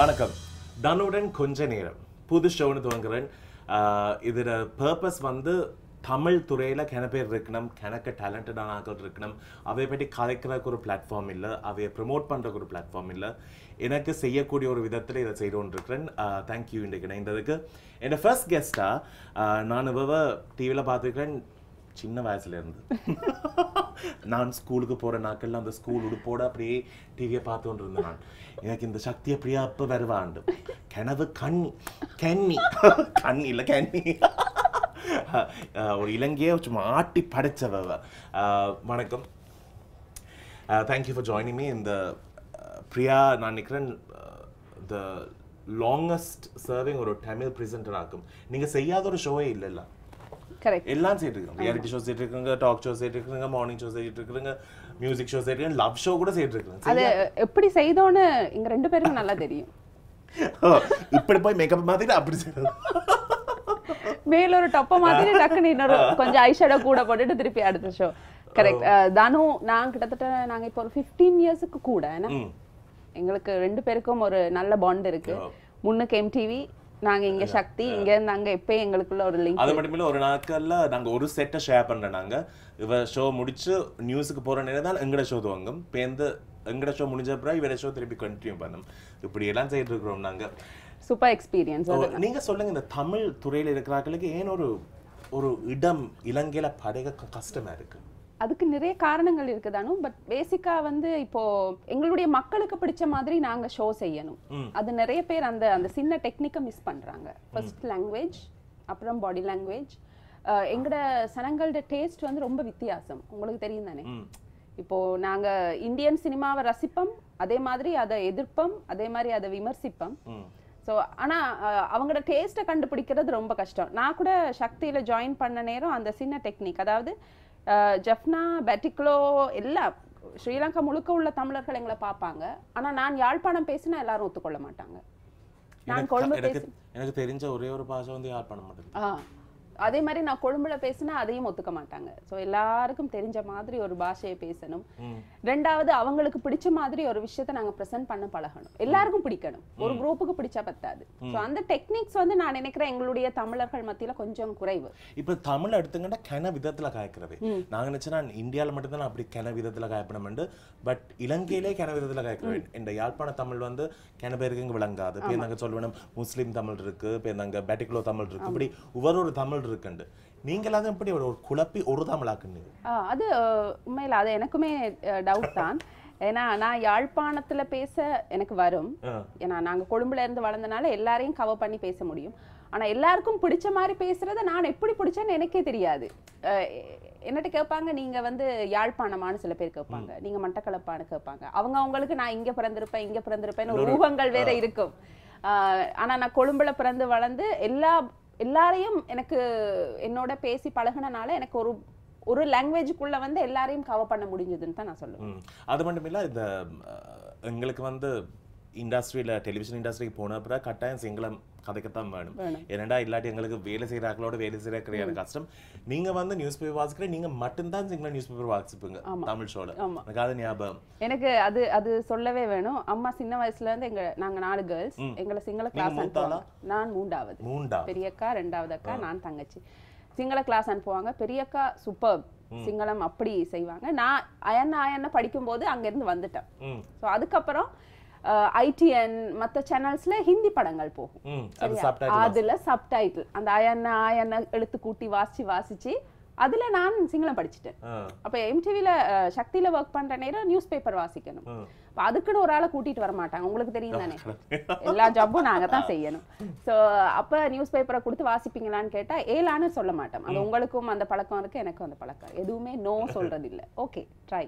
வணக்கம் தனுடன் கொஞ்ச நேரம் புது ஷோன்னு துவங்குறேன் இதில் பர்பஸ் வந்து தமிழ் துறையில் கன பேர் இருக்கணும் கணக்கு டேலண்டடான ஆக்கள் இருக்கணும் அவையை பற்றி கலைக்கிறதுக்கு ஒரு பிளாட்ஃபார்ம் இல்லை அவையை ப்ரமோட் பண்ணுறதுக்கு ஒரு பிளாட்ஃபார்ம் இல்லை எனக்கு செய்யக்கூடிய ஒரு விதத்தில் இதை செய்தோன்னு இருக்கிறேன் தேங்க்யூ இன்றைக்கு இணைந்ததுக்கு என்னோடய ஃபர்ஸ்ட் கெஸ்ட்டாக நான் இவ்வளோ டிவியில் பார்த்துருக்கிறேன் சின்ன வயசுலேருந்து நான் ஸ்கூலுக்கு போகிற நாட்களில் அந்த ஸ்கூல் உடுப்போட அப்படியே டிவியை பார்த்து கொண்டு இருந்தேன் நான் எனக்கு இந்த சக்தியை அப்படியே அப்போ வருவாண்டு கிணவு கண்ணி கண்ணி கண்ணி இல்லை கண்ணி ஒரு இலங்கையை சும்மா ஆட்டி படைச்சவ வணக்கம் தேங்க்யூ ஃபார் ஜாயினிங் மீ இந்த பிரியா நான் நினைக்கிறேன் த லாங்கஸ்ட் சர்விங் ஒரு தமிழ் ப்ரெசென்டர் ஆக்கும் நீங்கள் செய்யாத ஒரு ஷோவே இல்லைல்ல எல்லாம் சேர்த்துருக்கோம் ரியாலிட்டி ஷோ சேர்த்துருக்குங்க டாக் ஷோ சேர்த்துருக்குங்க மார்னிங் ஷோ சேர்த்துருக்குங்க மியூசிக் ஷோ சேர்த்துருங்க லவ் ஷோ கூட சேர்த்துருக்குங்க அது எப்படி செய்தோன்னு இங்க ரெண்டு பேருக்கு நல்லா தெரியும் இப்படி போய் மேக்கப் மாத்திட்டு அப்படி செய்யணும் மேல ஒரு டப்ப மாதிரி டக்குன்னு இன்னொரு கொஞ்சம் ஐஷேடோ கூட போட்டுட்டு திருப்பி அடுத்த ஷோ கரெக்ட் தனு நான் கிட்டத்தட்ட நாங்க இப்போ ஒரு ஃபிஃப்டீன் இயர்ஸுக்கு கூட ஏன்னா எங்களுக்கு ரெண்டு பேருக்கும் ஒரு நல்ல பாண்ட் இருக்கு முன்னுக்கு எம்டிவி நாங்க இங்க சக்தி இங்க இருந்து அங்க இப்போ எங்களுக்குள்ள ஒரு லிங்க் அது மட்டும் இல்ல ஒரு நாட்கள்ல நாங்க ஒரு செட்டை ஷேர் பண்றோம் நாங்க இவ ஷோ முடிச்சு நியூஸுக்கு போற நேரம் தான் எங்கட ஷோ துவங்கும் பேருந்து எங்கட ஷோ முடிஞ்ச அப்புறம் இவர ஷோ திருப்பி கண்டினியூ பண்ணும் இப்படி எல்லாம் செய்து இருக்கிறோம் நாங்க சூப்பர் எக்ஸ்பீரியன்ஸ் நீங்க சொல்லுங்க இந்த தமிழ் துறையில இருக்கிறார்களுக்கு ஏன் ஒரு ஒரு இடம் இலங்கையில படைக்க கஷ்டமா இருக்கு அதுக்கு நிறைய காரணங்கள் இருக்குதானும் பட் பேசிக்கா வந்து இப்போ எங்களுடைய மக்களுக்கு பிடிச்ச மாதிரி நாங்க ஷோ செய்யணும் அது நிறைய பேர் அந்த அந்த சின்ன டெக்னிக்கை மிஸ் பண்றாங்க ஃபர்ஸ்ட் லாங்குவேஜ் அப்புறம் பாடி லாங்குவேஜ் எங்கட சனங்களோட டேஸ்ட் வந்து ரொம்ப வித்தியாசம் உங்களுக்கு தெரியும் தானே இப்போ நாங்க இந்தியன் சினிமாவை ரசிப்போம் அதே மாதிரி அதை எதிர்ப்போம் அதே மாதிரி அதை விமர்சிப்போம் ஸோ ஆனால் அவங்களோட டேஸ்ட்டை கண்டுபிடிக்கிறது ரொம்ப கஷ்டம் நான் கூட சக்தியில் ஜாயின் பண்ண நேரம் அந்த சின்ன டெக்னிக் அதாவது ஜப்னா பெட்டிக்லோ எல்லாம் ஸ்ரீலங்கா முழுக்க உள்ள தமிழர்கள் எங்களை பார்ப்பாங்க ஆனால் நான் யாழ்ப்பாணம் பேசினா எல்லாரும் ஒத்துக்கொள்ள மாட்டாங்க நான் கொழும்பு எனக்கு தெரிஞ்ச ஒரே ஒரு பாஷை வந்து யாழ்ப்பாணம் மட்டும் அதே மாதிரி நான் கொழும்புல பேசினா அதையும் ஒத்துக்க மாட்டாங்க ஸோ எல்லாருக்கும் தெரிஞ்ச மாதிரி ஒரு பாஷையை பேசணும் ரெண்டாவது அவங்களுக்கு பிடிச்ச மாதிரி ஒரு விஷயத்த நாங்க ப்ரெசென்ட் பண்ண பழகணும் எல்லாருக்கும் பிடிக்கணும் ஒரு குரூப்புக்கு பிடிச்சா பத்தாது ஸோ அந்த டெக்னிக்ஸ் வந்து நான் நினைக்கிறேன் எங்களுடைய தமிழர்கள் மத்தியில கொஞ்சம் குறைவு இப்ப தமிழ் எடுத்துக்கிட்டா கென விதத்துல காய்க்கிறது நாங்க நினைச்சா இந்தியாவில் மட்டும்தான் அப்படி கென விதத்துல காயப்படணும் பட் இலங்கையிலே கென விதத்துல காய்க்கிறேன் இந்த யாழ்ப்பாண தமிழ் வந்து கென பேருக்கு விளங்காது பேர் நாங்க சொல்லணும் முஸ்லீம் தமிழ் இருக்கு பேர் நாங்க பேட்டிகுலோ தமிழ் இருக்கு இப்படி ஒவ்வொரு தமிழ் தமிழ் இருக்குண்டு நீங்களாக எப்படி ஒரு குழப்பி ஒரு தமிழாக்குன்னு அது உண்மையில் அது எனக்குமே டவுட் தான் ஏன்னா நான் யாழ்ப்பாணத்துல பேச எனக்கு வரும் ஏன்னா நாங்க கொழும்புல இருந்து வளர்ந்தனால எல்லாரையும் கவர் பண்ணி பேச முடியும் ஆனா எல்லாருக்கும் பிடிச்ச மாதிரி பேசுறத நான் எப்படி பிடிச்சேன்னு எனக்கே தெரியாது என்னட்டு கேட்பாங்க நீங்க வந்து யாழ்ப்பாணமானு சில பேர் கேட்பாங்க நீங்க மட்டக்களப்பான்னு கேட்பாங்க அவங்க அவங்களுக்கு நான் இங்க பிறந்திருப்பேன் இங்க பிறந்திருப்பேன்னு ஒரு வேற இருக்கும் ஆனா நான் கொழும்புல பிறந்து வளர்ந்து எல்லா எல்லாரையும் எனக்கு என்னோட பேசி பழகினால எனக்கு ஒரு ஒரு லாங்குவேஜுக்குள்ள வந்து எல்லாரையும் கவர் பண்ண முடிஞ்சதுன்னு தான் நான் சொல்லுவேன் அது மட்டும் இல்லை இந்த எங்களுக்கு வந்து இண்டஸ்ட்ரியில் டெலிவிஷன் இண்டஸ்ட்ரிக்கு போன அப்புறம் கட்டாயம் சிங்களம் கதைக்கத்தான் வேணும் என்னடா இல்லாட்டி எங்களுக்கு வேலை செய்கிறாக்களோட வேலை செய்கிற கிடையாது கஷ்டம் நீங்க வந்து நியூஸ் பேப்பர் வாசிக்கிற நீங்க மட்டும்தான் சிங்கள நியூஸ் பேப்பர் வாசிப்பீங்க தமிழ் ஷோல எனக்கு அது ஞாபகம் எனக்கு அது அது சொல்லவே வேணும் அம்மா சின்ன வயசுல இருந்து எங்க நாங்க நாலு கேர்ள்ஸ் எங்களை சிங்கள கிளாஸ் நான் மூன்றாவது மூன்றா பெரியக்கா ரெண்டாவது அக்கா நான் தங்கச்சி சிங்கள கிளாஸ் அனுப்புவாங்க பெரியக்கா சூப்பர் சிங்களம் அப்படி செய்வாங்க நான் அயன்ன அயன்ன படிக்கும்போது இருந்து வந்துட்டேன் ஸோ அதுக்கப்புறம் ஐடிஎன் மற்ற சேனல்ஸ்ல ஹிந்தி படங்கள் போகும் அதுல சப்டைட்டில் அந்த அயன்னா அயன்னா எழுத்து கூட்டி வாசிச்சு வாசிச்சு அதுல நான் சிங்களம் படிச்சிட்டேன் அப்ப எம்டிவில சக்தியில ஒர்க் பண்ற நேரம் நியூஸ் பேப்பர் வாசிக்கணும் அதுக்குன்னு ஒரு ஆளை கூட்டிட்டு வர மாட்டாங்க உங்களுக்கு தெரியும் தானே எல்லா ஜாப்பும் நாங்க தான் செய்யணும் ஸோ அப்ப நியூஸ் பேப்பரை கொடுத்து வாசிப்பீங்களான்னு கேட்டா ஏலான்னு சொல்ல மாட்டோம் அது உங்களுக்கும் அந்த பழக்கம் இருக்கு எனக்கும் அந்த பழக்கம் எதுவுமே நோ சொல்றது இல்லை ஓகே ட்ரை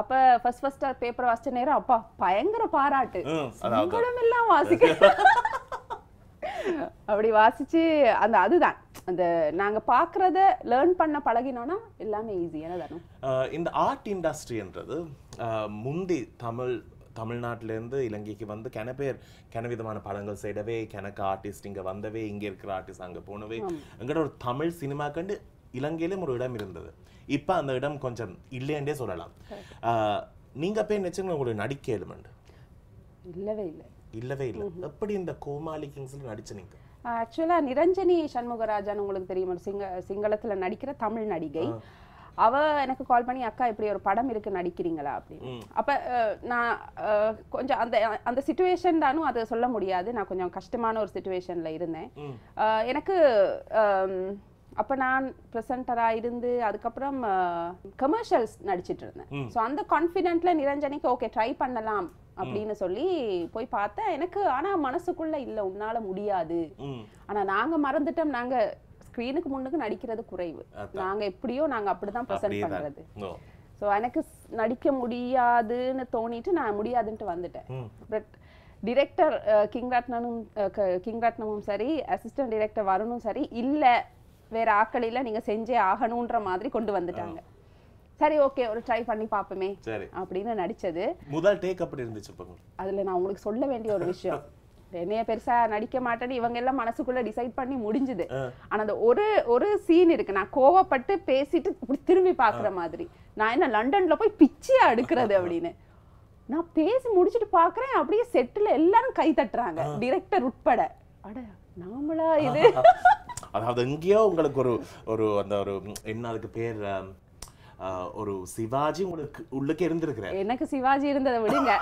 அப்ப ஃபர்ஸ்ட் ஃபர்ஸ்ட் பேப்பர் வாசிச்ச நேரம் அப்பா பயங்கர பாராட்டு சங்கடம் எல்லாம் வாசிக்க அப்படி வாசிச்சு அந்த அதுதான் அந்த நாங்க பாக்குறத லேர்ன் பண்ண பழகினோம்னா எல்லாமே ஈஸியான தானே இந்த ஆர்ட் இண்டஸ்ட்ரின்றது முந்தி தமிழ் தமிழ்நாட்டிலேருந்து இலங்கைக்கு வந்து கென பேர் கென விதமான படங்கள் செய்யவே கெனக்கு ஆர்டிஸ்ட் இங்கே வந்தவே இங்கே இருக்கிற ஆர்டிஸ்ட் அங்கே போனவே எங்கட ஒரு தமிழ் சினிமா கண்டு இலங்கையிலும் ஒரு இடம் இருந்தது இப்போ அந்த இடம் கொஞ்சம் இல்லைன்றே சொல்லலாம் நீங்க போய் நினச்சிங்க உங்களுக்கு நடிக்க எலுமெண்ட் இல்லவே இல்லை இல்லவே இல்லை எப்படி இந்த கோமாளி கிங்ஸில் நடிச்சு நீங்க ஆக்சுவலாக நிரஞ்சனி சண்முகராஜன் உங்களுக்கு தெரியும் சிங்க சிங்களத்தில் நடிக்கிற தமிழ் நடிகை அவ எனக்கு கால் பண்ணி அக்கா இப்படி ஒரு படம் இருக்கு நடிக்கிறீங்களா அப்படின்னு அப்ப நான் கொஞ்சம் அந்த அந்த சுச்சுவேஷன் தானும் அதை சொல்ல முடியாது நான் கொஞ்சம் கஷ்டமான ஒரு சுச்சுவேஷன்ல இருந்தேன் எனக்கு அப்போ நான் ப்ரெசென்டராக இருந்து அதுக்கப்புறம் கமர்ஷியல்ஸ் நடிச்சிட்டு இருந்தேன் ஸோ அந்த கான்ஃபிடென்ட்ல நிரஞ்சனிக்கு ஓகே ட்ரை பண்ணலாம் அப்படின்னு சொல்லி போய் பார்த்தேன் எனக்கு ஆனால் மனசுக்குள்ள இல்லை உன்னால முடியாது ஆனால் நாங்கள் மறந்துட்டோம் நாங்கள் ஸ்க்ரீனுக்கு முன்னுக்கு நடிக்கிறது குறைவு நாங்கள் எப்படியோ நாங்கள் அப்படிதான் ப்ரெசென்ட் பண்ணுறது ஸோ எனக்கு நடிக்க முடியாதுன்னு தோணிட்டு நான் முடியாதுன்ட்டு வந்துட்டேன் பட் டிரெக்டர் கிங்ராட்னனும் கிங்ராட்னமும் சரி அசிஸ்டன்ட் டிரெக்டர் வரணும் சரி இல்லை வேற ஆக்களில் நீங்க செஞ்சே ஆகணும்ன்ற மாதிரி கொண்டு வந்துட்டாங்க சரி ஓகே ஒரு ட்ரை பண்ணி பாப்போமே அப்படின்னு நடிச்சது முதல் டேக் அப்படி இருந்துச்சு அதுல நான் உங்களுக்கு சொல்ல வேண்டிய ஒரு விஷயம் என்னைய பெருசா நடிக்க மாட்டேன்னு இவங்க எல்லாம் மனசுக்குள்ள டிசைட் பண்ணி முடிஞ்சது ஆனா அந்த ஒரு ஒரு சீன் இருக்கு நான் கோவப்பட்டு பேசிட்டு இப்படி திரும்பி பாக்குற மாதிரி நான் என்ன லண்டன்ல போய் பிச்சியா எடுக்கிறது அப்படின்னு நான் பேசி முடிச்சுட்டு பாக்குறேன் அப்படியே செட்டில் எல்லாரும் கை தட்டுறாங்க டிரெக்டர் உட்பட அட நாமளா இது அதாவது எங்கேயோ உங்களுக்கு ஒரு ஒரு அந்த ஒரு என்ன அதுக்கு பேர் ஒரு சிவாஜி உங்களுக்கு உள்ளுக்கு இருந்திருக்கிறார் எனக்கு சிவாஜி இருந்ததை விடுங்க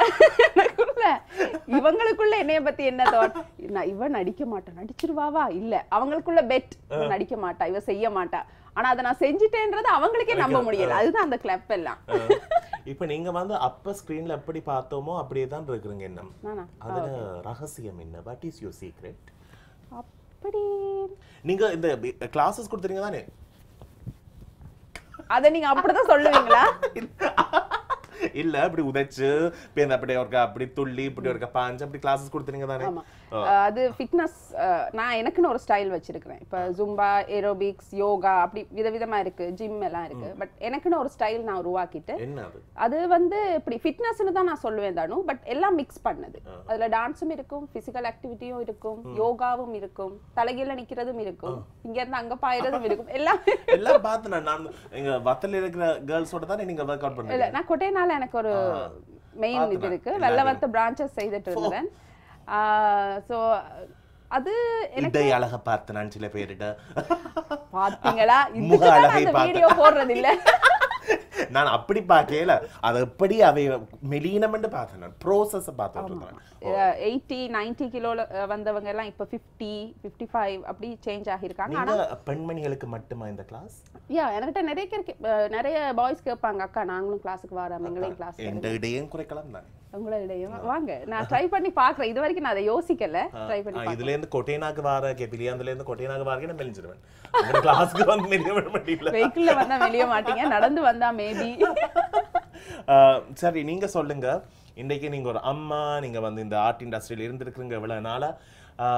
இவங்களுக்குள்ள என்னைய பத்தி என்ன தாட் நான் இவன் நடிக்க மாட்டான் நடிச்சிருவாவா இல்ல அவங்களுக்குள்ள பெட் நடிக்க மாட்டா இவ செய்ய மாட்டா ஆனா அதை நான் செஞ்சுட்டேன்றத அவங்களுக்கே நம்ப முடியல அதுதான் அந்த கிளப் எல்லாம் இப்ப நீங்க வந்து அப்ப ஸ்கிரீன்ல எப்படி பார்த்தோமோ அப்படியே தான் இருக்குறீங்க என்ன அதுல ரகசியம் என்ன வாட் இஸ் யுவர் சீக்ரெட் எப்படி இந்த கிளாஸஸ் கொடுத்துறீங்க தானே அத நீங்க அப்படி தான் சொல்லுவீங்களா இல்ல இப்படி உதைச்சு அப்படி துள்ளி இப்படி பாஞ்சு அப்படி கிளாஸஸ் கொடுத்துறீங்க தானே அது ஃபிட்னஸ் நான் எனக்குன்னு ஒரு ஸ்டைல் வச்சிருக்கிறேன் இப்போ ஜும்பா ஏரோபிக்ஸ் யோகா அப்படி விதவிதமா இருக்கு ஜிம் எல்லாம் இருக்கு பட் எனக்குன்னு ஒரு ஸ்டைல் நான் உருவாக்கிட்டு அது வந்து இப்படி ஃபிட்னஸ்னு தான் நான் சொல்லுவேன் தானு பட் எல்லாம் மிக்ஸ் பண்ணது அதுல டான்ஸும் இருக்கும் பிசிக்கல் ஆக்டிவிட்டியும் இருக்கும் யோகாவும் இருக்கும் தலைகீழ நிக்கிறதும் இருக்கும் இங்க இருந்து அங்க பாயறதும் இருக்கும் எல்லாம் எல்லாம் பார்த்து நான் எங்க வத்தல இருக்கிற கேர்ள்ஸோட தான் நீங்க அவுட் பண்ணுங்க நான் அதனால எனக்கு ஒரு மெயின் இது இருக்கு வர்த்த பிரான்ச்சஸ் செய்துட்டு இருந்தேன் ஸோ அது இதை அழக நான் சில பேரிட்ட பாத்தீங்களா இந்த வீடியோ போடுறது நான் அப்படி பார்க்கல அது எப்படி அவை மெலீனம் பார்த்தேன் ப்ரோசஸ் பார்த்துட்டு எயிட்டி நைன்டி கிலோ வந்தவங்க எல்லாம் இப்போ ஃபிஃப்டி ஃபிஃப்டி ஃபைவ் அப்படி சேஞ்ச் ஆகிருக்காங்க ஆனால் பெண்மணிகளுக்கு மட்டுமா இந்த கிளாஸ் யா என்கிட்ட நிறைய நிறைய பாய்ஸ் கேட்பாங்க அக்கா நாங்களும் கிளாஸுக்கு வரோம் எங்களையும் கிளாஸ் எந்த இடையும் குறைக்கலாம் தானே உங்களிடையும் வாங்க நான் ட்ரை பண்ணி பாக்குறேன் இது வரைக்கும் நான் அதை யோசிக்கல ட்ரை பண்ணி இதுல இருந்து கொட்டேனாக்கு வர கேப்பிலியா அதுல இருந்து கொட்டேனாக்கு வாரக்கே நான் மெலிஞ்சிருவேன் கிளாஸ்க்கு வந்து வெளிய விட முடியல வெஹிக்கிள்ல வந்தா வெளிய மாட்டீங்க நடந்து வந்தா மேபி சரி நீங்க சொல்லுங்க இன்றைக்கு நீங்கள் ஒரு அம்மா நீங்கள் வந்து இந்த ஆர்ட் இண்டஸ்ட்ரியில் இருந்திருக்கிறீங்க இவ்வளோ நாளாக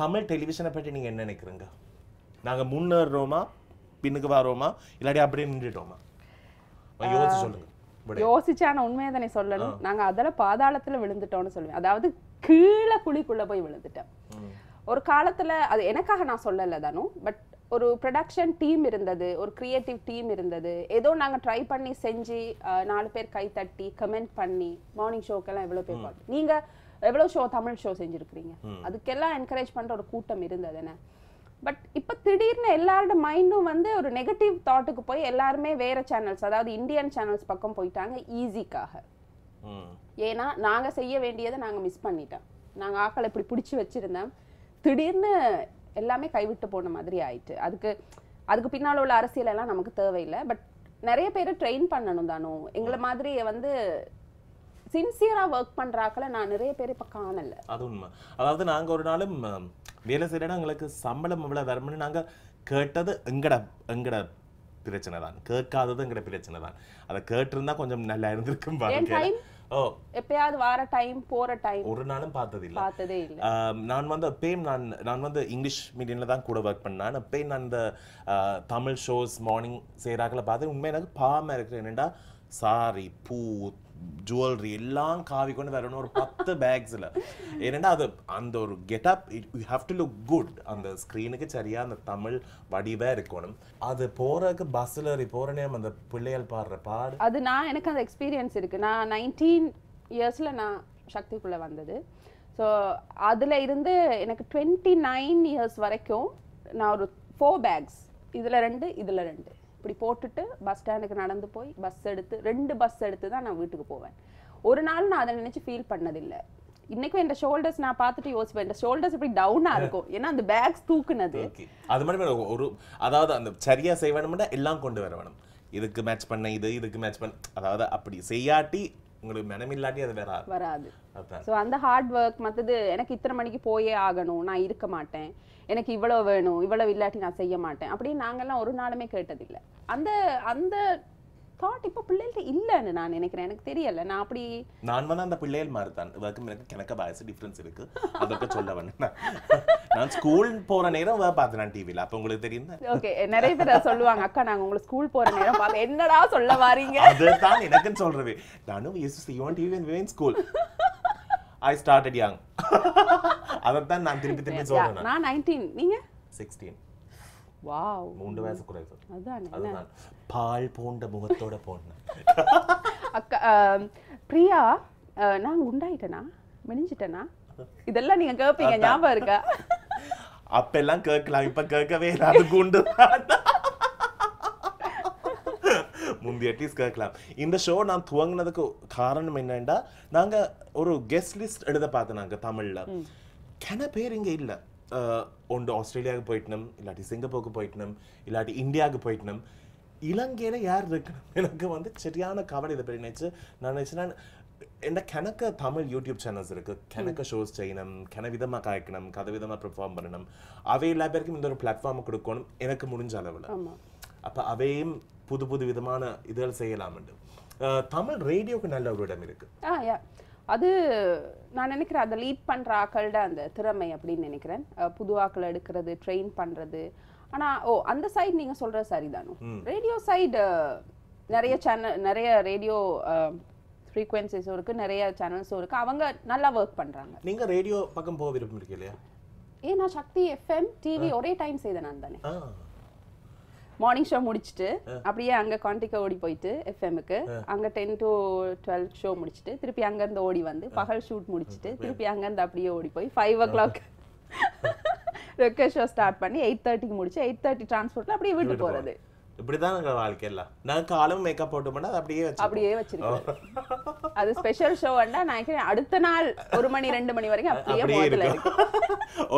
தமிழ் டெலிவிஷனை பற்றி நீங்கள் என்ன நினைக்கிறீங்க நாங்கள் முன்னேறுறோமா பின்னுக்கு வரோமா இல்லாட்டி அப்படியே நின்றுட்டோமா யோசிச்சு சொல்லுங்கள் யோசிச்சான உண்மையை தானே சொல்லணும் நாங்க அதில் பாதாளத்துல விழுந்துட்டோம்னு சொல்லுவேன் அதாவது கீழே குழிக்குள்ள போய் விழுந்துட்டேன் ஒரு காலத்துல அது எனக்காக நான் சொல்லலை தானும் பட் ஒரு ப்ரொடக்ஷன் டீம் இருந்தது ஒரு கிரியேட்டிவ் டீம் இருந்தது ஏதோ நாங்கள் ட்ரை பண்ணி செஞ்சு நாலு பேர் கை தட்டி கமெண்ட் பண்ணி மார்னிங் ஷோக்கெல்லாம் எவ்வளோ பேர் பார்த்து நீங்கள் எவ்வளோ ஷோ தமிழ் ஷோ செஞ்சுருக்கிறீங்க அதுக்கெல்லாம் என்கரேஜ் பண்ணுற ஒரு கூட்டம் இருந்தது என்ன பட் இப்போ திடீர்னு எல்லாரோட மைண்டும் வந்து ஒரு நெகட்டிவ் தாட்டுக்கு போய் எல்லாருமே வேற சேனல்ஸ் அதாவது இந்தியன் சேனல்ஸ் பக்கம் போயிட்டாங்க ஈஸிக்காக ஏன்னா நாங்கள் செய்ய வேண்டியதை நாங்கள் மிஸ் பண்ணிட்டோம் நாங்கள் ஆக்களை இப்படி பிடிச்சி வச்சுருந்தோம் திடீர்னு எல்லாமே கைவிட்டு போன மாதிரி ஆயிட்டு அதுக்கு அதுக்கு பின்னால் உள்ள அரசியலெல்லாம் நமக்கு தேவையில்லை பட் நிறைய பேரை ட்ரெயின் பண்ணணும் தானோ எங்களை மாதிரி வந்து சின்சியராக ஒர்க் பண்ணுற நான் நிறைய பேர் இப்போ காணலை அது உண்மை அதாவது நாங்கள் ஒரு நாளும் வேலை செய்கிறேன்னா எங்களுக்கு சம்பளம் இவ்வளோ வரும்னு நாங்கள் கேட்டது எங்கட எங்கட பிரச்சனை தான் கேட்காதது எங்கட பிரச்சனை தான் அதை கேட்டிருந்தா கொஞ்சம் நல்லா இருந்திருக்கும் பாருங்க ஓ எப்பயாவது வார டைம் போற டைம் ஒரு நாளும் பார்த்தது இல்லை பார்த்ததே இல்லை நான் வந்து எப்பயும் நான் நான் வந்து இங்கிலீஷ் மீடியம்ல தான் கூட ஒர்க் பண்ணேன் எப்பயும் நான் இந்த தமிழ் ஷோஸ் மார்னிங் செய்கிறாக்களை பார்த்து உண்மை எனக்கு பாவமாக இருக்கிறேன் என்னடா சாரி பூ ஜுவல்லரி எல்லாம் காவி கொண்டு வரணும் ஒரு பத்து பேக்ஸில் ஏன்னா அது அந்த ஒரு getup it you have to look good அந்த ஸ்க்ரீனுக்கு சரியாக அந்த தமிழ் வடிவாக இருக்கணும் அது போகிறதுக்கு பஸ்ஸில் போகிற நேரம் அந்த பிள்ளைகள் பாடுற பாடு அது நான் எனக்கு அந்த எக்ஸ்பீரியன்ஸ் இருக்குது நான் நைன்டீன் இயர்ஸில் நான் சக்திக்குள்ளே வந்தது ஸோ அதில் இருந்து எனக்கு டுவெண்ட்டி நைன் இயர்ஸ் வரைக்கும் நான் ஒரு ஃபோர் பேக்ஸ் இதில் ரெண்டு இதில் ரெண்டு இப்படி போட்டுட்டு பஸ் ஸ்டாண்டுக்கு நடந்து போய் பஸ் எடுத்து ரெண்டு பஸ் எடுத்து தான் நான் வீட்டுக்கு போவேன் ஒரு நாள் நான் அதை நினச்சி ஃபீல் பண்ணதில்லை இன்னைக்கும் என் ஷோல்டர்ஸ் நான் பார்த்துட்டு யோசிப்பேன் இந்த ஷோல்டர்ஸ் இப்படி டவுனா இருக்கும் ஏன்னா அந்த பேக்ஸ் தூக்குனது அது மாதிரி ஒரு அதாவது அந்த சரியா செய்ய வேணும்னா எல்லாம் கொண்டு வர வேணும் இதுக்கு மேட்ச் பண்ண இது இதுக்கு மேட்ச் பண்ண அதாவது அப்படி செய்யாட்டி உங்களுக்கு மனம் இல்லாட்டி அது வராது வராது ஸோ அந்த ஹார்ட் ஒர்க் மற்றது எனக்கு இத்தனை மணிக்கு போயே ஆகணும் நான் இருக்க மாட்டேன் எனக்கு இவ்வளோ வேணும் இவ்வளோ இல்லாட்டி நான் செய்ய மாட்டேன் அப்படின்னு நாங்கள்லாம் ஒரு நாளுமே கேட்டதில்லை அந்த அந்த தாட் இப்போ பிள்ளைகிட்ட இல்லைன்னு நான் நினைக்கிறேன் எனக்கு தெரியல நான் அப்படி நான் வந்து அந்த பிள்ளைகள் மாதிரி தான் எனக்கு கிணக்க பாயசு டிஃப்ரென்ஸ் இருக்கு அதை சொல்ல வேணும் நான் ஸ்கூல் போற நேரம் பார்த்தேன் டிவில அப்ப உங்களுக்கு தெரியும் ஓகே நிறைய பேர் சொல்லுவாங்க அக்கா நாங்க உங்களுக்கு ஸ்கூல் போற நேரம் பார்த்து என்னடா சொல்ல வாரீங்க அதுதான் சொல்றது நானும் use C one TV and school I started young நான் திருப்பி திருப்பி சொல்றேன் நான் 19 நீங்க 16 வாவ் மூன்று வயசு குறைவு அதுதான் பால் போண்ட முகத்தோட போனேன் அக்கா பிரியா நான் குண்டாயிட்டேனா மெனிஞ்சிட்டேனா இதெல்லாம் நீங்க கேப்பீங்க ஞாபகம் இருக்கா அப்பெல்லாம் கேட்கலாம் இப்ப கேட்கவே அது குண்டு முந்தைய அட்லீஸ்ட் கேட்கலாம் இந்த ஷோ நான் துவங்கினதுக்கு காரணம் என்னண்டா நாங்க ஒரு கெஸ்ட் லிஸ்ட் எழுத பார்த்தோம் நாங்க தமிழ்ல கன பேர் இங்க இல்ல ஒன்று ஆஸ்திரேலியாவுக்கு போயிட்டணும் இல்லாட்டி சிங்கப்பூருக்கு போயிட்டணும் இல்லாட்டி இந்தியாவுக்கு போயிட்டணும் இலங்கையில யார் இருக்கணும் எனக்கு வந்து சரியான கவலை இதை பற்றி நினைச்சு நான் நினைச்சேன் என்ன கணக்க தமிழ் யூடியூப் சேனல்ஸ் இருக்குது கணக்க ஷோஸ் செய்யணும் கன விதமாக காய்க்கணும் கதை விதமாக பெர்ஃபார்ம் பண்ணணும் அவை எல்லா பேருக்கும் இந்த ஒரு பிளாட்ஃபார்மை கொடுக்கணும் எனக்கு முடிஞ்ச அளவில் அப்போ அவையும் புது புது விதமான இதழ் செய்யலாம்ண்டு தமிழ் ரேடியோக்கு நல்ல ஒரு இடம் இருக்குது அது நான் நினைக்கிறேன் அதை லீட் பண்ணுற ஆக்களோட அந்த திறமை அப்படின்னு நினைக்கிறேன் புது ஆக்கள் எடுக்கிறது ட்ரெயின் பண்ணுறது ஆனால் ஓ அந்த சைடு நீங்கள் சொல்கிற சரிதானும் ரேடியோ சைடு நிறைய சேனல் நிறைய ரேடியோ ஃப்ரீக்வன்சிஸும் இருக்குது நிறைய சேனல்ஸும் இருக்குது அவங்க நல்லா ஒர்க் பண்ணுறாங்க நீங்கள் ரேடியோ பக்கம் போக விருப்பம் இருக்கு இல்லையா ஏ நான் சக்தி எஃப்எம் டிவி ஒரே டைம் செய்தேன் நான் தானே மார்னிங் ஷோ முடிச்சுட்டு அப்படியே அங்கே காண்டிக்க ஓடி போயிட்டு எஃப்எம்க்கு அங்கே டென் டு டுவெல் ஷோ முடிச்சுட்டு திருப்பி அங்கேருந்து ஓடி வந்து பகல் ஷூட் முடிச்சுட்டு திருப்பி அங்கேருந்து அப்படியே ஓடி போய் ஃபைவ் ஓ கிளாக் ரெக்க ஷோ ஸ்டார்ட் பண்ணி எயிட் தேர்ட்டிக்கு முடிச்சு எயிட் தேர்ட்டி டிரான்ஸ்போர்ட்டில் அப்படியே விட்டு போகிறது இப்படிதான் எங்க நான் காலும் மேக்கப் போட்டோம்னா அது அப்படியே அப்படியே அது ஸ்பெஷல் நான் அடுத்த நாள் ஒரு மணி ரெண்டு மணி வரைக்கும் அப்படியே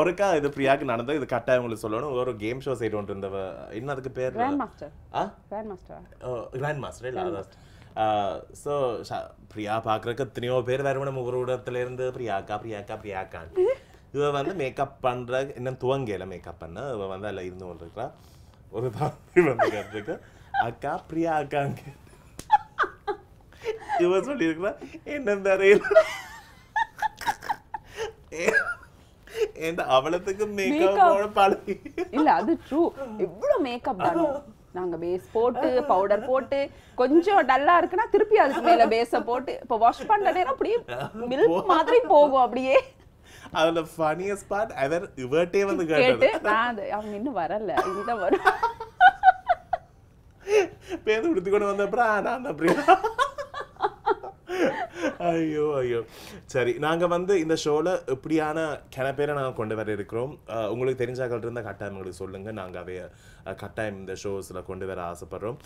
ஒருக்கா இது பிரியாக்கு நடந்தது இது கட்டாயம் உங்களுக்கு சொல்லணும் ஒரு கேம் ஷோ சைடு இருந்தவ இன்னும் அதுக்கு பேர் கிராண்ட் மாஸ்டர் ஆ கிராண்ட் மாஸ்டர் ஸோ பிரியா பார்க்குறக்கு எத்தனையோ பேர் வேறு நம்ம பிரியாக்கா பிரியாக்கா பிரியாக்கான்னு இவ வந்து மேக்கப் பண்ணுற இன்னும் துவங்கையில் மேக்கப் பண்ண இவ வந்து அதில் இருந்து ஒரு தாத்தி வந்து கேட்டிருக்க அக்கா பிரியா அக்காங்க இவன் சொல்லியிருக்கிறா என்னென்ன அறையில் இல்ல அது ட்ரூ எவ்வளவு மேக்கப் தானோ நாங்க பேஸ் போட்டு பவுடர் போட்டு கொஞ்சம் டல்லா இருக்குன்னா திருப்பி அதுக்கு மேல பேஸ போட்டு இப்ப வாஷ் பண்ற அப்படியே மில்க் மாதிரி போகும் அப்படியே அதுல ஃபனியஸ்ட் பார்ட் அவர் இவர்ட்டே வந்து கேட்டது நான் அவங்க இன்னும் வரல இதுதான் வரும் பேருந்து கொடுத்து கொண்டு அப்புறம் நான் தான் ஐயோ ஐயோ சரி நாங்கள் வந்து இந்த ஷோவில் இப்படியான கிணப்பேரை நாங்கள் கொண்டு வர இருக்கிறோம் உங்களுக்கு தெரிஞ்சாக்கள் இருந்தால் கட்டாயம் எங்களுக்கு சொல்லுங்கள் நாங்கள் அவைய கட்டாயம் இந்த ஷோஸில் கொண்டு வர ஆசைப்படுறோம்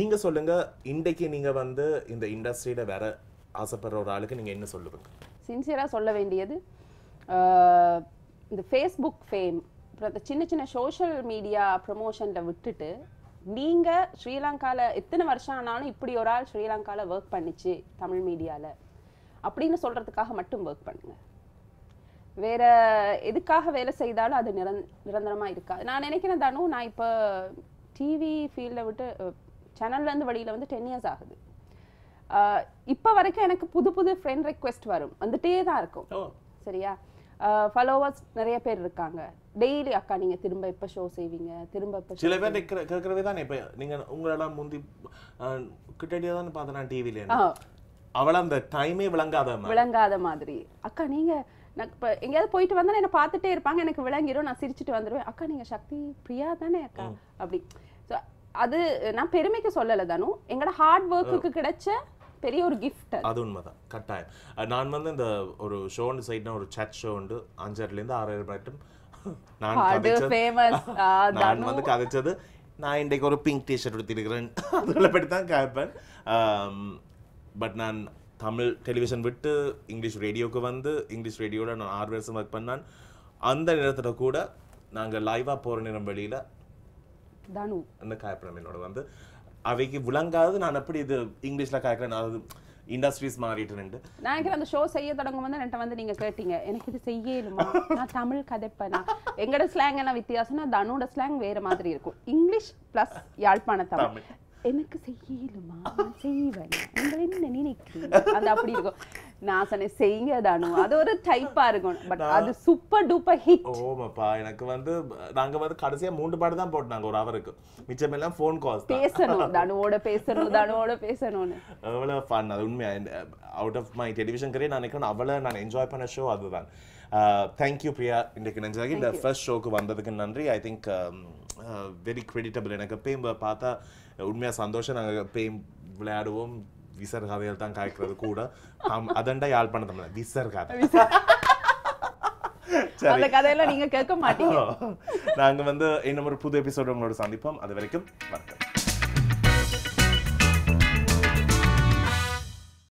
நீங்கள் சொல்லுங்கள் இன்றைக்கு நீங்கள் வந்து இந்த இண்டஸ்ட்ரியில் வேற ஆசைப்படுற ஒரு ஆளுக்கு நீங்கள் என்ன சொல்லுவீங்க சின்சியராக சொல்ல வேண்டியது இந்த ஃபேஸ்புக் ஃபேம் அப்புறம் சின்ன சின்ன சோஷியல் மீடியா ப்ரொமோஷனில் விட்டுட்டு நீங்கள் ஸ்ரீலங்காவில் எத்தனை வருஷம் ஆனாலும் இப்படி ஒரு ஆள் ஸ்ரீலங்காவில் ஒர்க் பண்ணிச்சு தமிழ் மீடியாவில் அப்படின்னு சொல்கிறதுக்காக மட்டும் ஒர்க் பண்ணுங்கள் வேற எதுக்காக வேலை செய்தாலும் அது நிரந் நிரந்தரமாக இருக்காது நான் நினைக்கிறேன் தானும் நான் இப்போ டிவி ஃபீல்டை விட்டு சேனல்லேருந்து வழியில் வந்து டென் இயர்ஸ் ஆகுது இப்போ வரைக்கும் எனக்கு புது புது ஃப்ரெண்ட் ரெக்வெஸ்ட் வரும் வந்துட்டே தான் இருக்கும் சரியா ஃபாலோவர்ஸ் நிறைய பேர் இருக்காங்க டெய்லி அக்கா நீங்க திரும்ப எப்ப ஷோ செய்வீங்க திரும்ப இப்ப சில பேர் கேட்கறவே தான் இப்ப நீங்க உங்களோட முந்தி கிட்டடியா தான் பார்த்தனா டிவில அவள அந்த டைமே விளங்காத விளங்காத மாதிரி அக்கா நீங்க நான் இப்போ எங்கேயாவது போயிட்டு வந்தால் என்ன பார்த்துட்டே இருப்பாங்க எனக்கு விளங்கிடும் நான் சிரிச்சுட்டு வந்துடுவேன் அக்கா நீங்க சக்தி பிரியா தானே அக்கா அப்படி ஸோ அது நான் பெருமைக்கு சொல்லலை தானும் எங்களோட ஹார்ட் ஒர்க்குக்கு கிடைச்ச பெரிய ஒரு கிஃப்ட் அது உண்மைதான் கட்டாயம் நான் வந்து இந்த ஒரு ஷோ உண்டு சைட்னா ஒரு சாட் ஷோ உண்டு இருந்து ஆறு ஏழு நான் நான் வந்து கதைச்சது நான் இன்றைக்கு ஒரு பிங்க் டிஷர்ட் எடுத்திருக்கிறேன் அதில் பற்றி தான் கேட்பேன் பட் நான் தமிழ் டெலிவிஷன் விட்டு இங்கிலீஷ் ரேடியோவுக்கு வந்து இங்கிலீஷ் ரேடியோவில் நான் ஆறு வருஷம் ஒர்க் பண்ணான் அந்த நேரத்தில் கூட நாங்கள் லைவாக போகிற நேரம் வெளியில் தனு அந்த காயப்படம் என்னோட வந்து அவைக்கு விளங்காது நான் அப்படி இது இங்கிலீஷ்ல கேட்கறேன் நான் இண்டஸ்ட்ரீஸ் மாறிட்டு நினைக்கிறேன் அந்த ஷோ செய்ய தொடங்கும் போது என்கிட்ட வந்து நீங்க கேட்டீங்க எனக்கு இது செய்யலுமா நான் தமிழ் கதைப்பேனா எங்கட ஸ்லாங் என்ன வித்தியாசம்னா தனோட ஸ்லாங் வேற மாதிரி இருக்கும் இங்கிலீஷ் பிளஸ் யாழ்ப்பாண தமிழ் எனக்கு செய்யலுமா செய்வேன் உங்களை என்ன நினைக்கிறீங்க அது அப்படி இருக்கும் நான் சொன்னேன் செய்யுங்க தானு அது ஒரு டைப்பா இருக்கும் பட் அது சூப்பர் டூப்பர் ஹிட் ஓமாப்பா எனக்கு வந்து நாங்க வந்து கடைசியா மூணு பாட்டு தான் போட்டாங்க ஒரு அவருக்கு மிச்சம் எல்லாம் ஃபோன் கால்ஸ் பேசணும் தானுவோட பேசணும் தானுவோட பேசணும்னு அவ்வளோ ஃபன் அது உண்மையா out of my television career நான் நினைக்கிறேன் அவ்வளோ நான் என்ஜாய் பண்ண ஷோ அதுதான் தேங்க்யூ uh, பிரியா இன்றைக்கு நினைச்சதாக இந்த ஃபர்ஸ்ட் ஷோக்கு வந்ததுக்கு நன்றி ஐ திங்க் வெரி கிரெடிட்டபிள் எனக்கு எப்பயும் பார்த்தா உண்மையாக சந்தோஷம் நாங்கள் எப்பயும் விளையாடுவோம் விசர் கதையில் தான் காய்க்கிறது கூட அதண்டா பண்ண தமிழ் விசர் கதை நீங்க கேட்க மாட்டீங்க நாங்க வந்து இன்னும் ஒரு புது எபிசோட உங்களோட சந்திப்போம் அது வரைக்கும் வணக்கம்